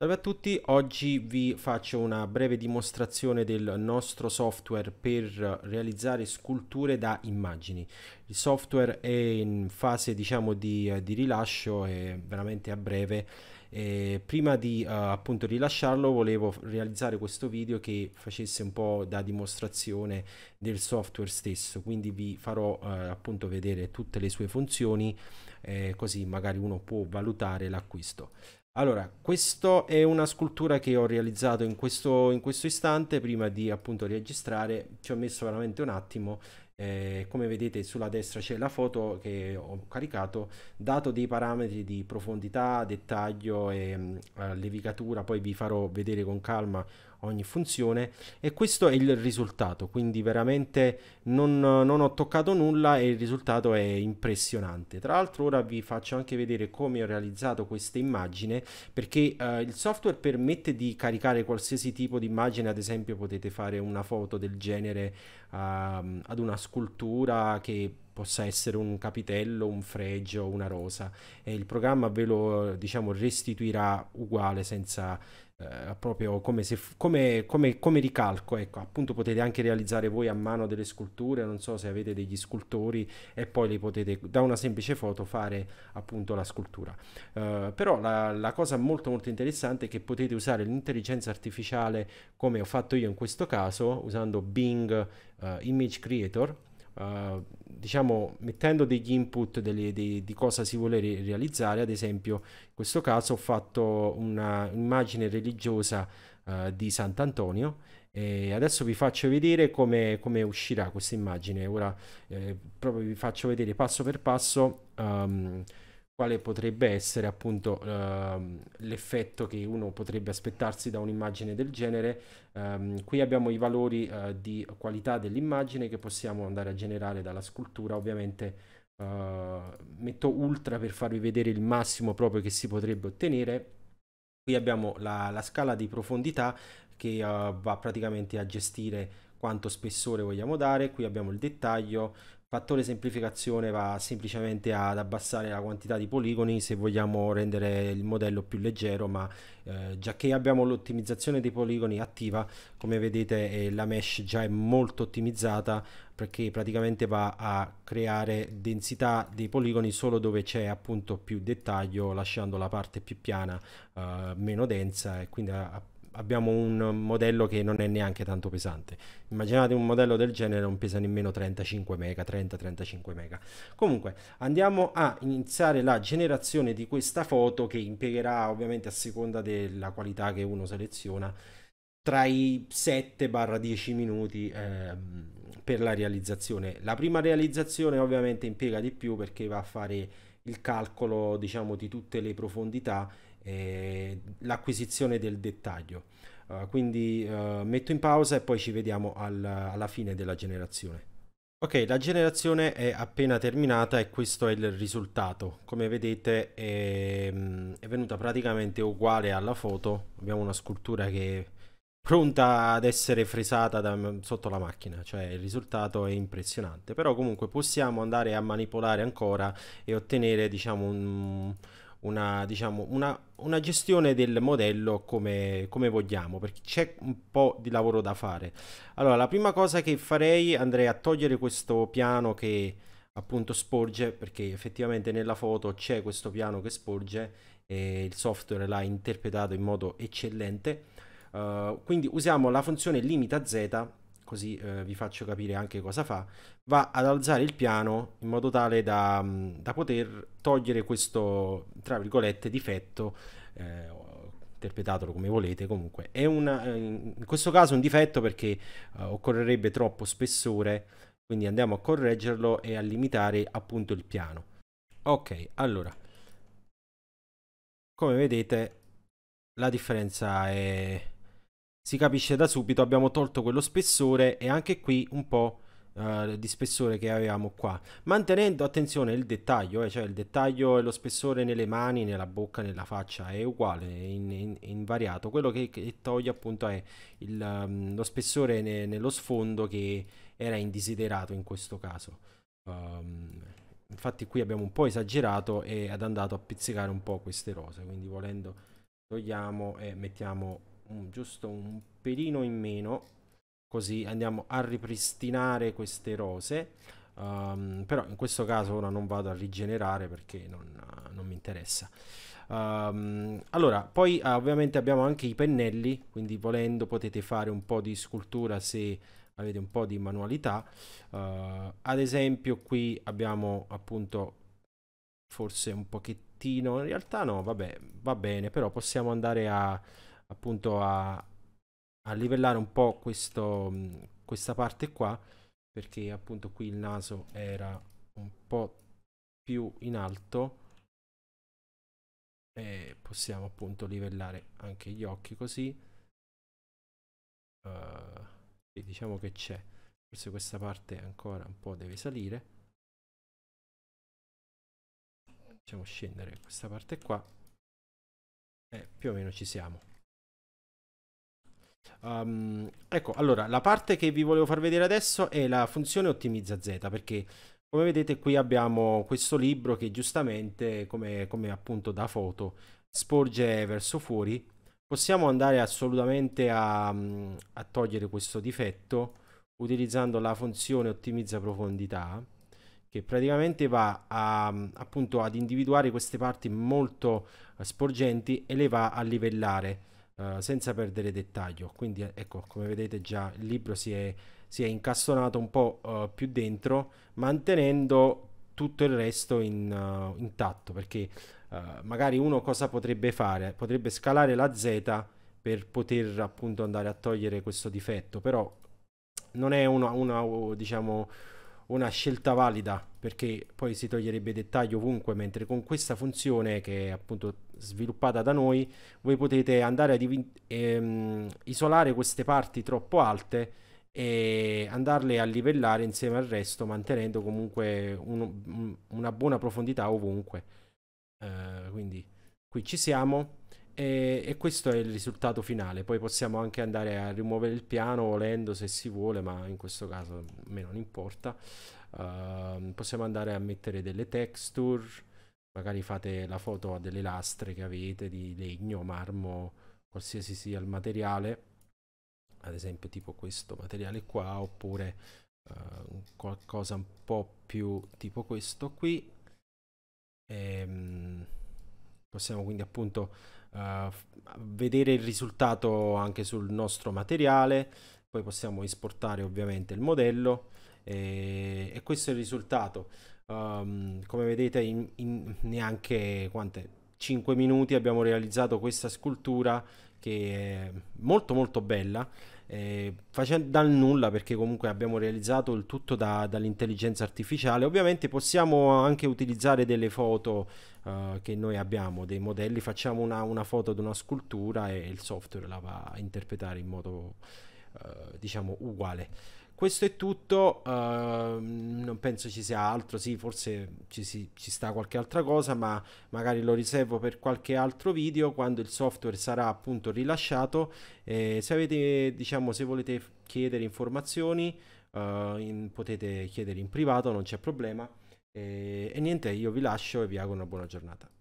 Salve a tutti, oggi vi faccio una breve dimostrazione del nostro software per realizzare sculture da immagini. Il software è in fase diciamo, di, di, rilascio è veramente a breve. E prima di uh, appunto rilasciarlo volevo realizzare questo video che facesse un po' da dimostrazione del software stesso, quindi vi farò uh, appunto vedere tutte le sue funzioni eh, così magari uno può valutare l'acquisto. Allora, questa è una scultura che ho realizzato in questo, in questo istante, prima di appunto registrare, ci ho messo veramente un attimo eh, come vedete sulla destra c'è la foto che ho caricato, dato dei parametri di profondità, dettaglio e mh, mm, eh, levigatura, poi vi farò vedere con calma ogni funzione e questo è il risultato, quindi veramente non, non ho toccato nulla e il risultato è impressionante. Tra l'altro ora vi faccio anche vedere come ho realizzato questa immagine perché eh, il software permette di caricare qualsiasi tipo di immagine, ad esempio potete fare una foto del genere eh, ad una scuola scultura che possa essere un capitello, un fregio, una rosa e il programma ve lo diciamo restituirà uguale senza eh, proprio come, se, come, come, come, ricalco, ecco, appunto potete anche realizzare voi a mano delle sculture, non so se avete degli scultori e poi li potete da una semplice foto fare appunto la scultura. Uh, però la, la, cosa molto molto interessante è che potete usare l'intelligenza artificiale come ho fatto io in questo caso usando Bing uh, Image Creator. Uh, diciamo, mettendo degli input delle, dei, di cosa si vuole re- realizzare, ad esempio in questo caso ho fatto un'immagine religiosa uh, di Sant'Antonio e adesso vi faccio vedere come, come uscirà questa immagine, ora eh, proprio vi faccio vedere passo per passo um, quale potrebbe essere appunto uh, l'effetto che uno potrebbe aspettarsi da un'immagine del genere. Um, qui abbiamo i valori uh, di qualità dell'immagine che possiamo andare a generare dalla scultura, ovviamente eh, metto ultra per farvi vedere il massimo proprio che si potrebbe ottenere. Qui abbiamo la, la scala di profondità che eh, va praticamente a gestire quanto spessore vogliamo dare, qui abbiamo il dettaglio, fattore semplificazione va semplicemente ad abbassare la quantità di poligoni se vogliamo rendere il modello più leggero ma eh, già che abbiamo l'ottimizzazione dei poligoni attiva come vedete eh, la mesh già è molto ottimizzata perché praticamente va a creare densità dei poligoni solo dove c'è appunto più dettaglio lasciando la parte più piana eh, meno densa e quindi a, abbiamo un modello che non è neanche tanto pesante. Immaginate un modello del genere non pesa nemmeno 35 mega, 30-35 mega. Comunque andiamo a iniziare la generazione di questa foto che impiegherà ovviamente a seconda della qualità che uno seleziona tra i 7-10 minuti eh, per la realizzazione. La prima realizzazione ovviamente impiega di più perché va a fare il calcolo diciamo di tutte le profondità eh, l'acquisizione del dettaglio. Uh, quindi uh, metto in pausa e poi ci vediamo al, alla fine della generazione. Ok, la generazione è appena terminata e questo è il risultato. Come vedete è, mm, è venuta praticamente uguale alla foto. Abbiamo una scultura che è pronta ad essere fresata da, mm, sotto la macchina, cioè il risultato è impressionante. Però comunque possiamo andare a manipolare ancora e ottenere diciamo un una, diciamo, una, una gestione del modello come, come, vogliamo, perché c'è un po' di lavoro da fare. Allora, la prima cosa che farei, andrei a togliere questo piano che appunto sporge, perché effettivamente nella foto c'è questo piano che sporge e il software l'ha interpretato in modo eccellente. Uh, quindi usiamo la funzione limita z così eh, vi faccio capire anche cosa fa, va ad alzare il piano in modo tale da, mm, da poter togliere questo, tra virgolette, difetto, eh, interpretatelo come volete comunque. È una, eh, in questo caso un difetto perché eh, occorrerebbe troppo spessore, quindi andiamo a correggerlo e a limitare appunto il piano. Ok, allora, come vedete la differenza è si capisce da subito abbiamo tolto quello spessore e anche qui un po' eh, di spessore che avevamo qua mantenendo attenzione il dettaglio eh, cioè il dettaglio e lo spessore nelle mani nella bocca nella faccia è uguale è in, in, invariato quello che, che, toglie appunto è il, um, lo spessore ne, nello sfondo che era indesiderato in questo caso um, infatti qui abbiamo un po' esagerato ed andato a pizzicare un po' queste rose quindi volendo togliamo e mettiamo giusto un pelino in meno, così andiamo a ripristinare queste rose. Um, però in questo caso ora non vado a rigenerare perché non, non mi interessa. Um, allora, poi ah, ovviamente abbiamo anche i pennelli, quindi volendo potete fare un po' di scultura se avete un po' di manualità. Uh, ad esempio qui abbiamo appunto forse un pochettino, in realtà no, vabbè, va bene, però possiamo andare a appunto a, a livellare un po' questo, questa parte qua perché appunto qui il naso era un po' più in alto e possiamo appunto livellare anche gli occhi così uh, eh, e diciamo che c'è forse questa parte ancora un po' deve salire facciamo scendere questa parte qua e più o meno ci siamo Um, ecco, allora, la parte che vi volevo far vedere adesso è la funzione ottimizza Z, perché come vedete qui abbiamo questo libro che giustamente, come, come appunto da foto, sporge verso fuori. Possiamo andare assolutamente a, a togliere questo difetto utilizzando la funzione ottimizza profondità che praticamente va a, appunto ad individuare queste parti molto sporgenti e le va a livellare eh, senza perdere dettaglio. Quindi eh, ecco, come vedete già il libro si è, si è incastonato un po' uh, più dentro, mantenendo tutto il resto in, uh, intatto, perché magari uno cosa potrebbe fare? Potrebbe scalare la Z per poter appunto andare a togliere questo difetto, però non è una, una diciamo una scelta valida perché poi si toglierebbe dettaglio ovunque mentre con questa funzione che è appunto sviluppata da noi voi potete andare a ehm, isolare queste parti troppo alte e andarle a livellare insieme al resto mantenendo comunque un, una buona profondità ovunque eh, quindi qui ci siamo e, e, questo è il risultato finale. Poi possiamo anche andare a rimuovere il piano volendo se si vuole, ma in questo caso a me non importa. Uh, possiamo andare a mettere delle texture, magari fate la foto a delle lastre che avete di legno, marmo, qualsiasi sia il materiale, ad esempio tipo questo materiale qua, oppure uh, qualcosa un po' più tipo questo qui. E, um, possiamo quindi appunto uh, vedere il risultato anche sul nostro materiale, poi possiamo esportare ovviamente il modello e, e questo è il risultato. Um, come vedete in, in neanche quante 5 minuti abbiamo realizzato questa scultura che è molto molto bella eh, facendo dal nulla perché comunque abbiamo realizzato il tutto da, dall'intelligenza artificiale ovviamente possiamo anche utilizzare delle foto eh, che noi abbiamo dei modelli facciamo una, una foto di una scultura e il software la va a interpretare in modo eh, diciamo uguale questo è tutto, uh, non penso ci sia altro, sì, forse ci, si, ci sta qualche altra cosa, ma magari lo riservo per qualche altro video quando il software sarà appunto rilasciato. Eh, se avete, diciamo, se volete chiedere informazioni, uh, in, potete chiedere in privato, non c'è problema. Eh, e niente, io vi lascio e vi auguro una buona giornata.